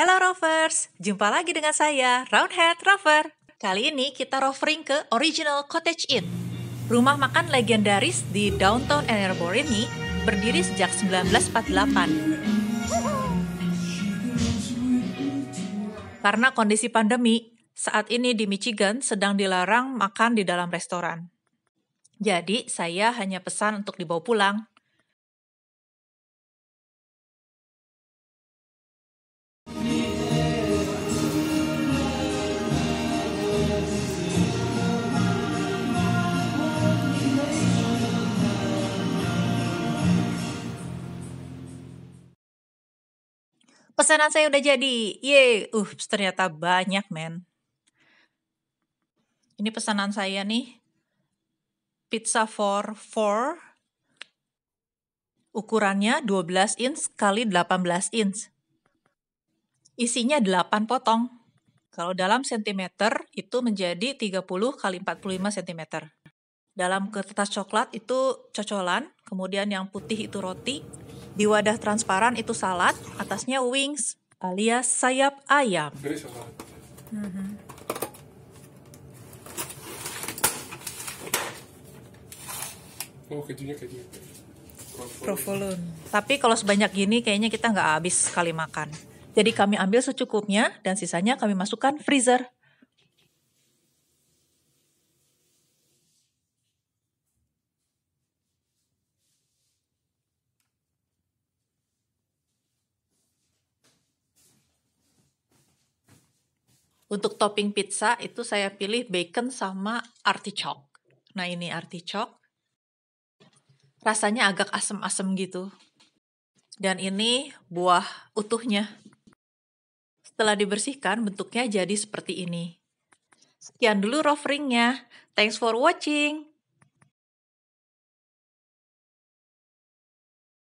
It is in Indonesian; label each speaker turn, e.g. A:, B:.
A: Hello Rovers, jumpa lagi dengan saya, Roundhead Rover. Kali ini kita rovering ke Original Cottage Inn. Rumah makan legendaris di downtown Ellerboro ini berdiri sejak 1948. Karena kondisi pandemi, saat ini di Michigan sedang dilarang makan di dalam restoran. Jadi saya hanya pesan untuk dibawa pulang pesanan saya udah jadi. Yeay. Uh, ternyata banyak, men. Ini pesanan saya nih. Pizza for four. Ukurannya 12 inch kali 18 inch. Isinya 8 potong. Kalau dalam cm itu menjadi 30 kali 45 cm. Dalam kertas coklat itu cocolan, kemudian yang putih itu roti, di wadah transparan itu salad, atasnya wings alias sayap ayam. Mm-hmm. Oh kejunya kejunya. Provolone. Tapi kalau sebanyak gini kayaknya kita nggak habis sekali makan. Jadi kami ambil secukupnya dan sisanya kami masukkan freezer. Untuk topping pizza itu saya pilih bacon sama artichoke. Nah ini artichoke. Rasanya agak asem-asem gitu. Dan ini buah utuhnya. Setelah dibersihkan bentuknya jadi seperti ini. Sekian dulu roveringnya. Thanks for watching.